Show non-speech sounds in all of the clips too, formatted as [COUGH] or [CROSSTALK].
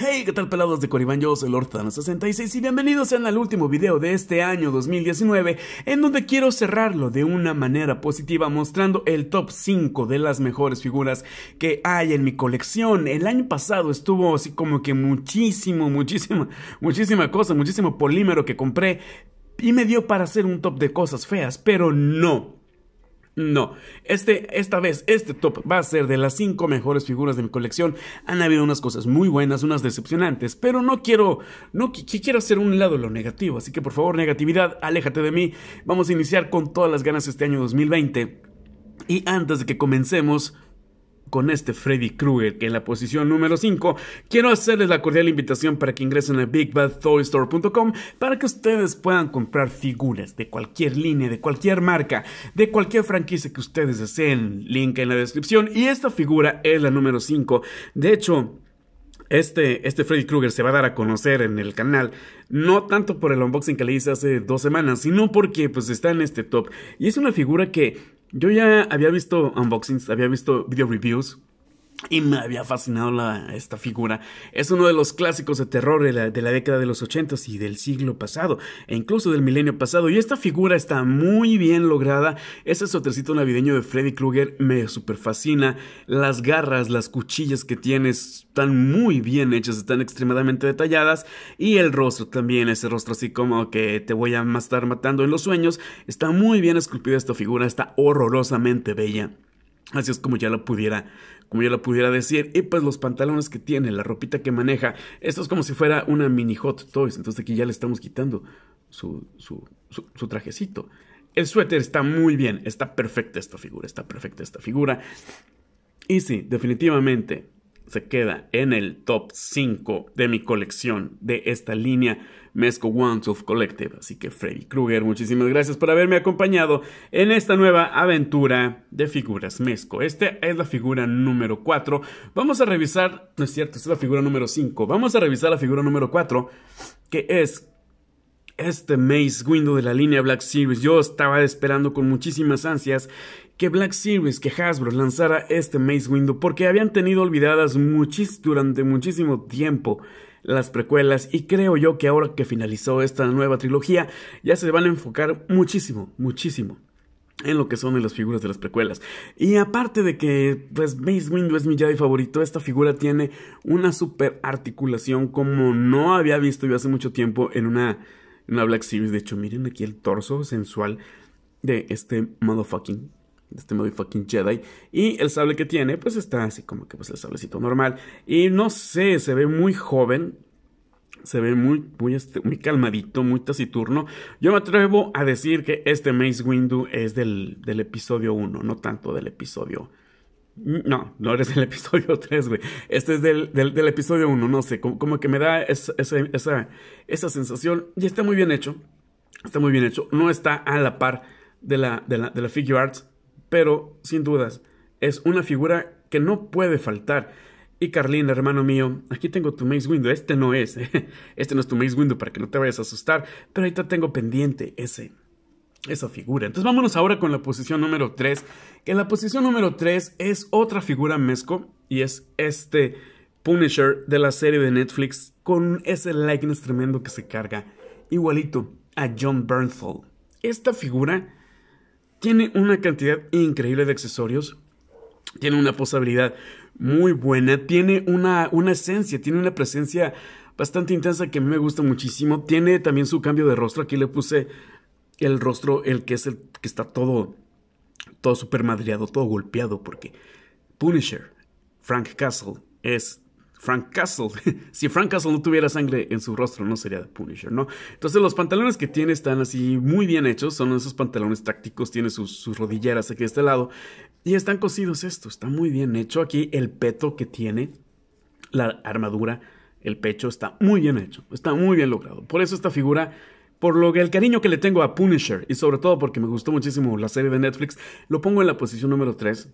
Hey, ¿qué tal pelados de Coribán? Yo soy Lord 66 y bienvenidos sean al último video de este año 2019 en donde quiero cerrarlo de una manera positiva mostrando el top 5 de las mejores figuras que hay en mi colección. El año pasado estuvo así como que muchísimo, muchísima, muchísima cosa, muchísimo polímero que compré y me dio para hacer un top de cosas feas, pero no. No, este, esta vez, este top va a ser de las 5 mejores figuras de mi colección. Han habido unas cosas muy buenas, unas decepcionantes, pero no quiero, no quiero hacer un lado lo negativo. Así que por favor, negatividad, aléjate de mí. Vamos a iniciar con todas las ganas este año 2020. Y antes de que comencemos, con este Freddy Krueger, que en la posición número 5, quiero hacerles la cordial invitación para que ingresen a bigbadtoystore.com para que ustedes puedan comprar figuras de cualquier línea, de cualquier marca, de cualquier franquicia que ustedes deseen. Link en la descripción. Y esta figura es la número 5. De hecho, este, este, Freddy Krueger se va a dar a conocer en el canal, no tanto por el unboxing que le hice hace dos semanas, sino porque pues está en este top. Y es una figura que yo ya había visto unboxings, había visto video reviews y me había fascinado la, esta figura. Es uno de los clásicos de terror de la, década de los 80 y del siglo pasado, e incluso del milenio pasado. Y esta figura está muy bien lograda. Ese sotrecito navideño de Freddy Krueger me super fascina. Las garras, las cuchillas que tienes están muy bien hechas, están extremadamente detalladas. Y el rostro también, ese rostro así como que te voy a estar matando en los sueños. Está muy bien esculpida esta figura, está horrorosamente bella. Así es como ya lo pudiera, como yo lo pudiera decir. Y pues los pantalones que tiene, la ropita que maneja, esto es como si fuera una mini Hot Toys. Entonces aquí ya le estamos quitando su, su, su trajecito. El suéter está muy bien, está perfecta esta figura, está perfecta esta figura. Y sí, definitivamente, se queda en el top 5 de mi colección de esta línea Mezco One of Collective. Así que Freddy Krueger, muchísimas gracias por haberme acompañado en esta nueva aventura de figuras Mezco. Esta es la figura número 4. Vamos a revisar, no es cierto, esta es la figura número 5. Vamos a revisar la figura número 4, que es este Maze Window de la línea Black Series. Yo estaba esperando con muchísimas ansias que Black Series, que Hasbro lanzara este Maze Window porque habían tenido olvidadas durante muchísimo tiempo las precuelas y creo yo que ahora que finalizó esta nueva trilogía ya se van a enfocar muchísimo, muchísimo en lo que son las figuras de las precuelas. Y aparte de que, pues, Maze Window es mi Jedi favorito, esta figura tiene una super articulación como no había visto yo hace mucho tiempo en una en Black Series. De hecho, miren aquí el torso sensual de este motherfucking de este motherfucking Jedi. Y el sable que tiene, pues está así como que pues el sablecito normal. Y no sé, se ve muy joven. Se ve muy, muy este, calmadito, muy taciturno. Yo me atrevo a decir que este Mace Windu es del, del episodio 1, no tanto del episodio no, no eres del [LAUGHS] episodio 3, güey. Este es del, del, episodio 1, no sé, como, que me da esa, esa, esa, sensación. Y está muy bien hecho, está muy bien hecho. No está a la par de la, de la, de la Figure Arts, pero sin dudas es una figura que no puede faltar. Y Carlina, hermano mío, aquí tengo tu Maze Window. Este no es, [LAUGHS] este no es tu Maze Window para que no te vayas a asustar, pero ahorita tengo pendiente ese esa figura. Entonces vámonos ahora con la posición número 3, En la posición número 3 es otra figura mezco y es este Punisher de la serie de Netflix con ese likeness tremendo que se carga, igualito a John Bernthal. Esta figura tiene una cantidad increíble de accesorios, tiene una posabilidad muy buena, tiene una, una esencia, tiene una presencia bastante intensa que a me gusta muchísimo, tiene también su cambio de rostro, aquí le puse el rostro, el que es el que está todo, todo super madreado, todo golpeado, porque Punisher, Frank Castle, es Frank Castle. [LAUGHS] si Frank Castle no tuviera sangre en su rostro, no sería de Punisher, ¿no? Entonces los pantalones que tiene están así muy bien hechos, son esos pantalones tácticos, tiene sus, sus, rodilleras aquí de este lado, y están cosidos estos, está muy bien hecho. Aquí el peto que tiene, la armadura, el pecho, está muy bien hecho, está muy bien logrado. Por eso esta figura por lo que el cariño que le tengo a Punisher, y sobre todo porque me gustó muchísimo la serie de Netflix, lo pongo en la posición número 3.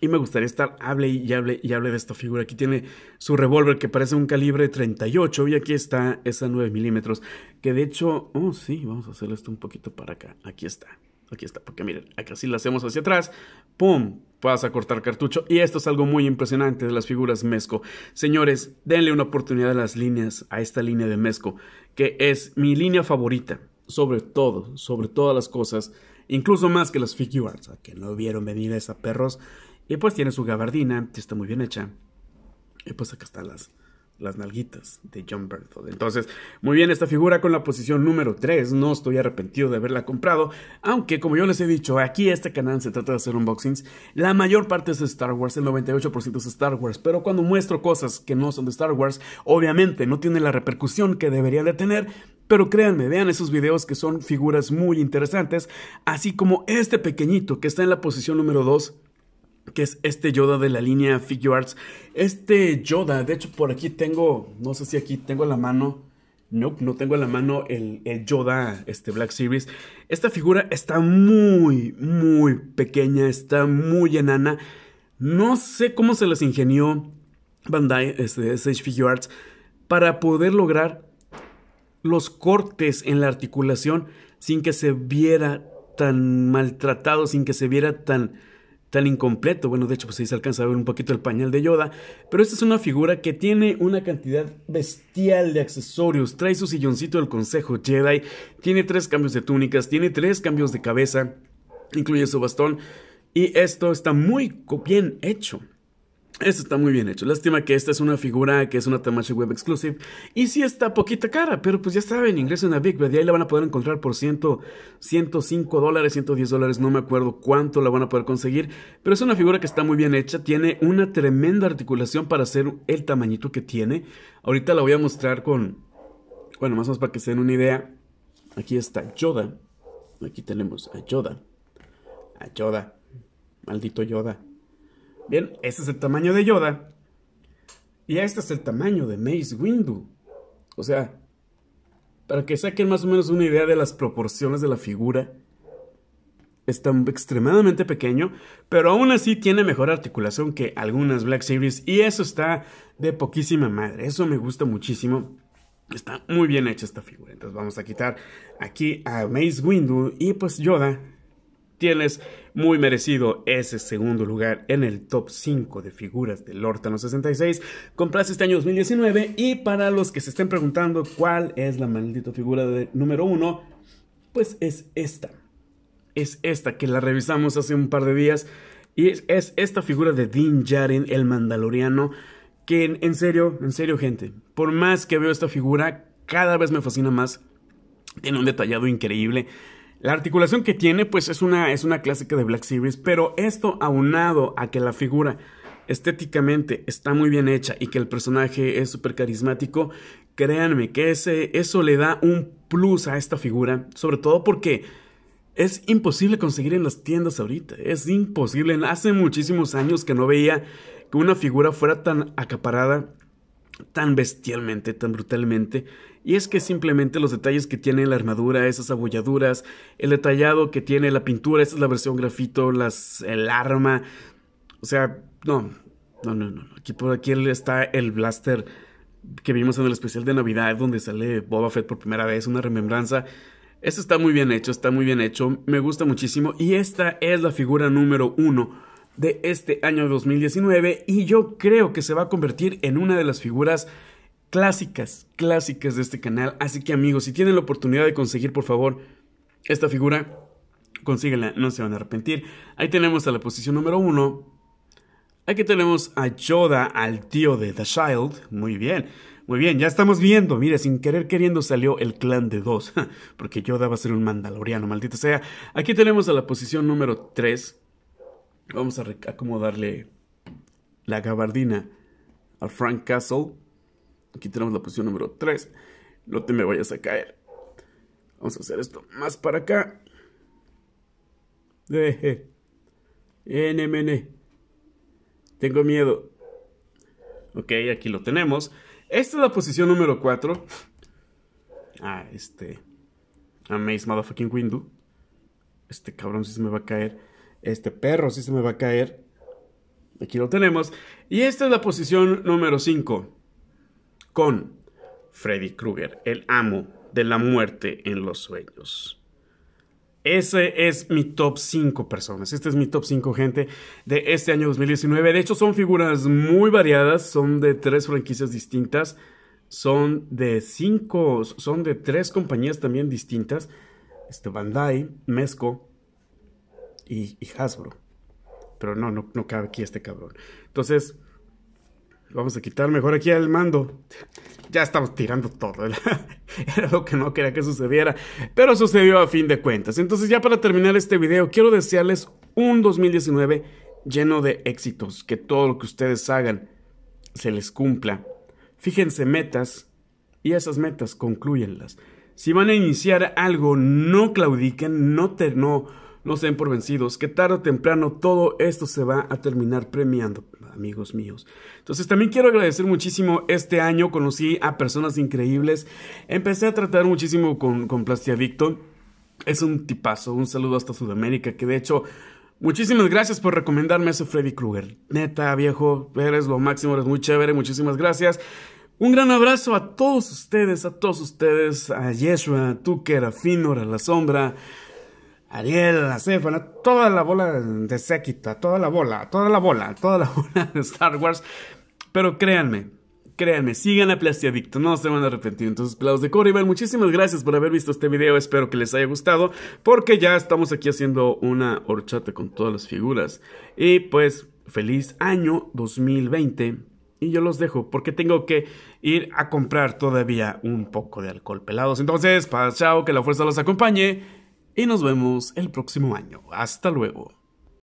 Y me gustaría estar, hable y hable y hable de esta figura. Aquí tiene su revólver que parece un calibre 38 y aquí está esa 9 milímetros. Que de hecho, oh sí, vamos a hacer esto un poquito para acá. Aquí está. Aquí está, porque miren, acá sí la hacemos hacia atrás. ¡Pum! vas a cortar cartucho. Y esto es algo muy impresionante de las figuras Mesco. Señores, denle una oportunidad a las líneas, a esta línea de Mesco, que es mi línea favorita, sobre todo, sobre todas las cosas, incluso más que las figuras, que no vieron venir a perros. Y pues tiene su gabardina, está muy bien hecha. Y pues acá están las, las nalguitas de John Berthold. Entonces, muy bien, esta figura con la posición número 3, no estoy arrepentido de haberla comprado, aunque como yo les he dicho, aquí este canal se trata de hacer unboxings, la mayor parte es Star Wars, el 98% es Star Wars, pero cuando muestro cosas que no son de Star Wars, obviamente no tiene la repercusión que debería de tener, pero créanme, vean esos videos que son figuras muy interesantes, así como este pequeñito que está en la posición número 2, que es este Yoda de la línea Figure Arts. Este Yoda, de hecho por aquí tengo, no sé si aquí tengo en la mano, no, no tengo en la mano el, Yoda este Black Series. Esta figura está muy, muy pequeña, está muy enana. No sé cómo se les ingenió Bandai, este, Sage Figure Arts, para poder lograr los cortes en la articulación sin que se viera tan maltratado, sin que se viera tan tan incompleto. Bueno, de hecho, pues ahí se alcanza a ver un poquito el pañal de Yoda. Pero esta es una figura que tiene una cantidad bestial de accesorios. Trae su silloncito del Consejo Jedi. Tiene tres cambios de túnicas. Tiene tres cambios de cabeza. Incluye su bastón. Y esto está muy bien hecho. Esto está muy bien hecho. Lástima que esta es una figura que es una Tamashi Web Exclusive. Y sí está poquita cara, pero pues ya saben, ingresen a Big Bad y ahí la van a poder encontrar por 100, 105 dólares, 110 dólares, no me acuerdo cuánto la van a poder conseguir. Pero es una figura que está muy bien hecha, tiene una tremenda articulación para hacer el tamañito que tiene. Ahorita la voy a mostrar con... Bueno, más o menos para que se den una idea. Aquí está Yoda. Aquí tenemos a Yoda. A Yoda. Maldito Yoda. Bien, este es el tamaño de Yoda. Y este es el tamaño de Mace Windu. O sea, para que saquen más o menos una idea de las proporciones de la figura, está extremadamente pequeño, pero aún así tiene mejor articulación que algunas Black Series y eso está de poquísima madre. Eso me gusta muchísimo. Está muy bien hecha esta figura. Entonces vamos a quitar aquí a Mace Windu y pues Yoda tienes muy merecido ese segundo lugar en el top 5 de figuras del Lortano 66. Compraste este año 2019 y para los que se estén preguntando cuál es la maldita figura de número 1, pues es esta. Es esta que la revisamos hace un par de días y es, esta figura de Dean Jaren, el Mandaloriano que en serio, en serio gente, por más que veo esta figura cada vez me fascina más. Tiene un detallado increíble la articulación que tiene, pues es una, es una clásica de Black Series, pero esto aunado a que la figura estéticamente está muy bien hecha y que el personaje es súper carismático, créanme que ese, eso le da un plus a esta figura, sobre todo porque es imposible conseguir en las tiendas ahorita, es imposible. Hace muchísimos años que no veía que una figura fuera tan acaparada, tan bestialmente, tan brutalmente y es que simplemente los detalles que tiene la armadura, esas abolladuras, el detallado que tiene la pintura, esa es la versión grafito, el arma. O sea, no, no, no, no. Aquí por aquí está el blaster que vimos en el especial de Navidad, donde sale Boba Fett por primera vez, una remembranza. Esto está muy bien hecho, está muy bien hecho, me gusta muchísimo. Y esta es la figura número uno de este año 2019 y yo creo que se va a convertir en una de las figuras clásicas, clásicas de este canal. Así que amigos, si tienen la oportunidad de conseguir, por favor, esta figura, consíguenla, no se van a arrepentir. Ahí tenemos a la posición número uno. Aquí tenemos a Yoda, al tío de The Child. Muy bien, muy bien, ya estamos viendo. Mira, sin querer queriendo salió el clan de dos. [LAUGHS] Porque Yoda va a ser un mandaloriano, maldito sea. Aquí tenemos a la posición número 3. Vamos a acomodarle la gabardina a Frank Castle. Aquí tenemos la posición número 3. No te me vayas a caer. Vamos a hacer esto más para acá. deje [LAUGHS] NMN. Tengo miedo. Ok, aquí lo tenemos. Esta es la posición número 4. Ah, este. Amaze motherfucking window. Este cabrón sí se me va a caer. Este perro sí se me va a caer. Aquí lo tenemos. Y esta es la posición número 5 con Freddy Krueger, el amo de la muerte en los sueños. Ese es mi top 5 personas. Este es mi top 5 gente de este año 2019. De hecho, son figuras muy variadas. Son de tres franquicias distintas. Son de cinco. Son de tres compañías también distintas. Este, Bandai, Mezco y, Hasbro. Pero no, no, no cabe aquí este cabrón. Entonces, Vamos a quitar mejor aquí al mando. Ya estamos tirando todo. [LAUGHS] Era lo que no quería que sucediera. Pero sucedió a fin de cuentas. Entonces ya para terminar este video, quiero desearles un 2019 lleno de éxitos. Que todo lo que ustedes hagan se les cumpla. Fíjense metas y esas metas concluyenlas. Si van a iniciar algo, no claudiquen, no, te, no, no se den por vencidos, que tarde o temprano todo esto se va a terminar premiando, amigos míos. Entonces también quiero agradecer muchísimo este año, conocí a personas increíbles, empecé a tratar muchísimo con, con Plastiadicto, es un tipazo, un saludo hasta Sudamérica, que de hecho... Muchísimas gracias por recomendarme a ese Freddy Krueger. Neta, viejo, eres lo máximo, eres muy chévere, muchísimas gracias. Un gran abrazo a todos ustedes, a todos ustedes, a Yeshua, a que a Finor, a La Sombra, Ariel, la Céfala, toda la bola de séquita toda la bola, toda la bola, toda la [LAUGHS] bola de Star Wars. Pero créanme, créanme, sigan a Plastiadicto, no se van a arrepentir. Entonces, Plaus de Corriban, muchísimas gracias por haber visto este video, espero que les haya gustado, porque ya estamos aquí haciendo una horchata con todas las figuras. Y pues, feliz año 2020. Y yo los dejo porque tengo que ir a comprar todavía un poco de alcohol pelados. Entonces, pa chao, que la fuerza los acompañe y nos vemos el próximo año. Hasta luego.